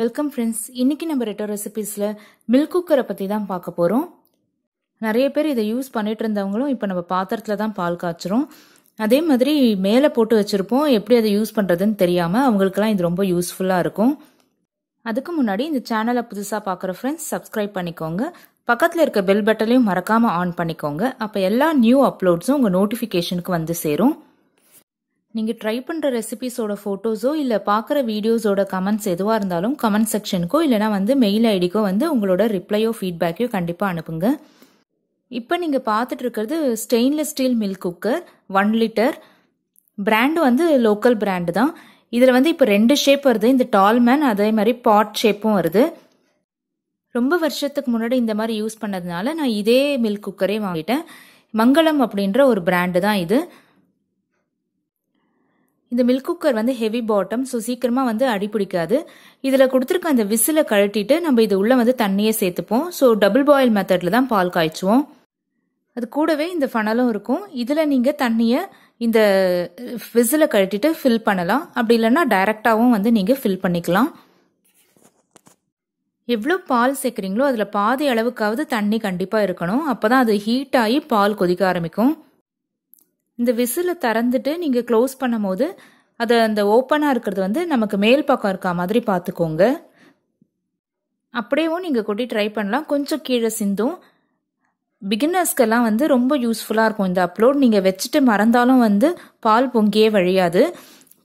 welcome friends இன்றைக்கி நம்ம ரெட்டோ ரெசிபீஸில் milk குக்கரை பற்றி தான் பார்க்க போகிறோம் நிறைய பேர் இதை யூஸ் பண்ணிகிட்டு இருந்தவங்களும் இப்போ நம்ம பாத்திரத்தில் தான் பால் காய்ச்சிரும் அதே மாதிரி மேலே போட்டு வச்சுருப்போம் எப்படி அதை யூஸ் பண்ணுறதுன்னு தெரியாமல் அவங்களுக்குலாம் இது ரொம்ப யூஸ்ஃபுல்லாக இருக்கும் அதுக்கு முன்னாடி இந்த சேனலை புதுசாக பார்க்குற ஃப்ரெண்ட்ஸ் சப்ஸ்கிரைப் பண்ணிக்கோங்க பக்கத்தில் இருக்க பெல் பட்டனையும் மறக்காமல் ஆன் பண்ணிக்கோங்க அப்போ எல்லா நியூ அப்லோட்ஸும் உங்கள் நோட்டிஃபிகேஷனுக்கு வந்து சேரும் நீங்கள் ட்ரை பண்ணுற ரெசிபிஸோட ஃபோட்டோஸோ இல்லை பார்க்குற வீடியோஸோட கமெண்ட்ஸ் எதுவாக இருந்தாலும் கமெண்ட் செக்ஷனுக்கோ இல்லைனா வந்து மெயில் ஐடிக்கோ வந்து உங்களோட ரிப்ளையோ ஃபீட்பேக்கையோ கண்டிப்பாக அனுப்புங்க இப்போ நீங்கள் பார்த்துட்டு இருக்கிறது stainless steel milk cooker one litre brand வந்து லோக்கல் பிராண்டு தான் இதில் வந்து இப்போ ரெண்டு ஷேப் வருது இந்த டால் மேன் அதே மாதிரி பாட் ஷேப்பும் வருது ரொம்ப வருஷத்துக்கு முன்னாடி இந்த மாதிரி யூஸ் பண்ணதுனால நான் இதே மில்க் குக்கரே வாங்கிட்டேன் மங்களம் அப்படின்ற ஒரு பிராண்டு தான் இது இந்த மில்க் குக்கர் வந்து ஹெவி பாட்டம் ஸோ சீக்கிரமாக வந்து அடிப்பிடிக்காது இதில் கொடுத்துருக்க அந்த விசிலை கழட்டிட்டு நம்ம இது உள்ளே வந்து தண்ணியே சேர்த்துப்போம் ஸோ டபுள் பாயில் மெத்தடில் தான் பால் காய்ச்சுவோம் அது கூடவே இந்த ஃபனலும் இருக்கும் இதில் நீங்கள் தண்ணியை இந்த விசிலை கழட்டிட்டு ஃபில் பண்ணலாம் அப்படி இல்லைன்னா டைரக்டாகவும் வந்து நீங்கள் ஃபில் பண்ணிக்கலாம் எவ்வளோ பால் சேர்க்குறீங்களோ அதில் பாதி அளவுக்காவது தண்ணி கண்டிப்பாக இருக்கணும் அப்போ தான் அது ஹீட் ஆகி பால் கொதிக்க ஆரம்பிக்கும் இந்த விசில திறந்துட்டு நீங்கள் க்ளோஸ் பண்ணும் போது அதை அந்த ஓப்பனாக இருக்கிறது வந்து நமக்கு மேல் பக்கம் இருக்கா மாதிரி பார்த்துக்கோங்க அப்படியேவும் நீங்கள் கொட்டி ட்ரை பண்ணலாம் கொஞ்சம் கீழே சிந்தும் பிகினர்ஸ்க்கெல்லாம் வந்து ரொம்ப யூஸ்ஃபுல்லாக இருக்கும் இந்த அப்லோட் நீங்கள் வச்சுட்டு மறந்தாலும் வந்து பால் பொங்கியே வழியாது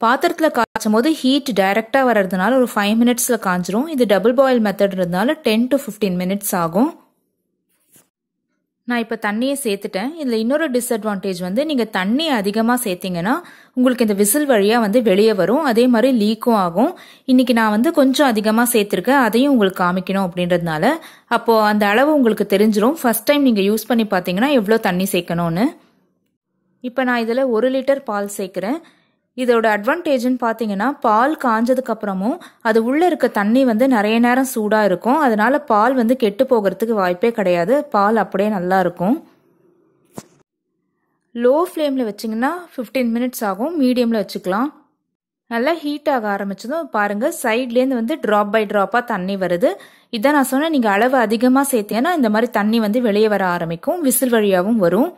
பாத்திரத்தில் காய்ச்சும் போது ஹீட் டைரெக்டாக வர்றதுனால ஒரு ஃபைவ் மினிட்ஸில் காஞ்சிரும் இது டபுள் பாயில் இருந்தாலும் டென் டு ஃபிஃப்டீன் மினிட்ஸ் ஆகும் நான் இப்போ தண்ணியை சேர்த்துட்டேன் இதில் இன்னொரு டிஸ்அட்வான்டேஜ் வந்து நீங்கள் தண்ணி அதிகமாக சேர்த்திங்கன்னா உங்களுக்கு இந்த விசில் வழியாக வந்து வெளியே வரும் அதே மாதிரி லீக்கும் ஆகும் இன்றைக்கி நான் வந்து கொஞ்சம் அதிகமாக சேர்த்துருக்கேன் அதையும் உங்களுக்கு காமிக்கணும் அப்படின்றதுனால அப்போது அந்த அளவு உங்களுக்கு தெரிஞ்சிடும் ஃபஸ்ட் டைம் நீங்கள் யூஸ் பண்ணி பார்த்தீங்கன்னா எவ்வளோ தண்ணி சேர்க்கணும்னு இப்போ நான் இதில் ஒரு லிட்டர் பால் சேர்க்குறேன் இதோட அட்வான்டேஜ்னு பார்த்தீங்கன்னா பால் காஞ்சதுக்கு அப்புறமும் அது உள்ளே இருக்க தண்ணி வந்து நிறைய நேரம் சூடாக இருக்கும் அதனால பால் வந்து கெட்டு போகிறதுக்கு வாய்ப்பே கிடையாது பால் அப்படியே நல்லா இருக்கும் லோ ஃப்ளேமில் வச்சிங்கன்னா ஃபிஃப்டீன் மினிட்ஸ் ஆகும் மீடியமில் வச்சுக்கலாம் நல்லா ஹீட் ஆக ஆரம்பிச்சதும் பாருங்கள் சைட்லேருந்து வந்து ட்ராப் பை ட்ராப்பாக தண்ணி வருது இதான் நான் சொன்னேன் நீங்கள் அளவு அதிகமாக சேர்த்தீங்கன்னா இந்த மாதிரி தண்ணி வந்து வெளியே வர ஆரம்பிக்கும் விசில் வழியாகவும் வரும்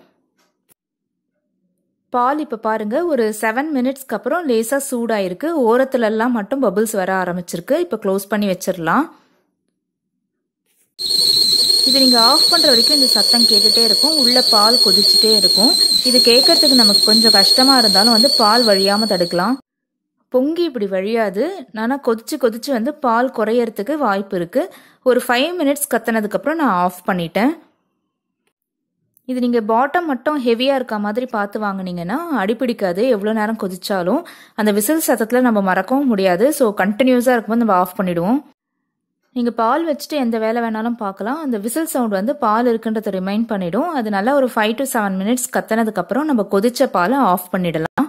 பால் இப்போ பாருங்க ஒரு செவன் மினிட்ஸ்க்கு அப்புறம் லேசாக சூடாயிருக்கு ஓரத்துலலாம் மட்டும் பபுள்ஸ் வர ஆரம்பிச்சிருக்கு இப்போ க்ளோஸ் பண்ணி வச்சிடலாம் இது நீங்கள் ஆஃப் பண்ணுற வரைக்கும் இந்த சத்தம் கேட்டுகிட்டே இருக்கும் உள்ளே பால் கொதிச்சுட்டே இருக்கும் இது கேட்கறதுக்கு நமக்கு கொஞ்சம் கஷ்டமாக இருந்தாலும் வந்து பால் வழியாமல் தடுக்கலாம் பொங்கி இப்படி வழியாது ஆனால் கொதிச்சு கொதிச்சு வந்து பால் குறையறதுக்கு வாய்ப்பு இருக்குது ஒரு ஃபைவ் மினிட்ஸ் கத்தினதுக்கப்புறம் நான் ஆஃப் பண்ணிட்டேன் இது நீங்கள் பாட்டம் மட்டும் ஹெவியாக இருக்க மாதிரி பார்த்து வாங்கினீங்கன்னா அடிப்பிடிக்காது எவ்வளோ நேரம் கொதிச்சாலும் அந்த விசில் சத்தத்தில் நம்ம மறக்கவும் முடியாது ஸோ கண்டினியூஸாக இருக்கும்போது நம்ம ஆஃப் பண்ணிவிடுவோம் நீங்கள் பால் வச்சுட்டு எந்த வேலை வேணாலும் பார்க்கலாம் அந்த விசில் சவுண்ட் வந்து பால் இருக்குன்றதை ரிமைண்ட் பண்ணிவிடும் அது நல்லா ஒரு ஃபைவ் டு செவன் மினிட்ஸ் கத்தினதுக்கப்புறம் நம்ம கொதிச்ச பாலை ஆஃப் பண்ணிடலாம்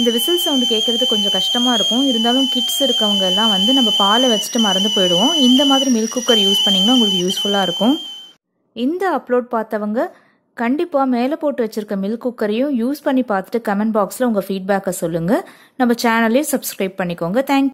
இந்த விசில் சவுண்டு கேட்குறது கொஞ்சம் கஷ்டமாக இருக்கும் இருந்தாலும் கிட்ஸ் இருக்கவங்க எல்லாம் வந்து நம்ம பாலை வச்சுட்டு மறந்து போயிடுவோம் இந்த மாதிரி மில்க் குக்கர் யூஸ் பண்ணிங்கன்னா உங்களுக்கு யூஸ்ஃபுல்லாக இருக்கும் இந்த அப்லோட் பார்த்தவங்க கண்டிப்பாக மேலே போட்டு வச்சுருக்க மில்க் குக்கரையும் யூஸ் பண்ணி பார்த்துட்டு கமெண்ட் பாக்ஸில் உங்கள் ஃபீட்பேக்கை சொல்லுங்கள் நம்ம சேனலையும் சப்ஸ்கிரைப் பண்ணிக்கோங்க தேங்க்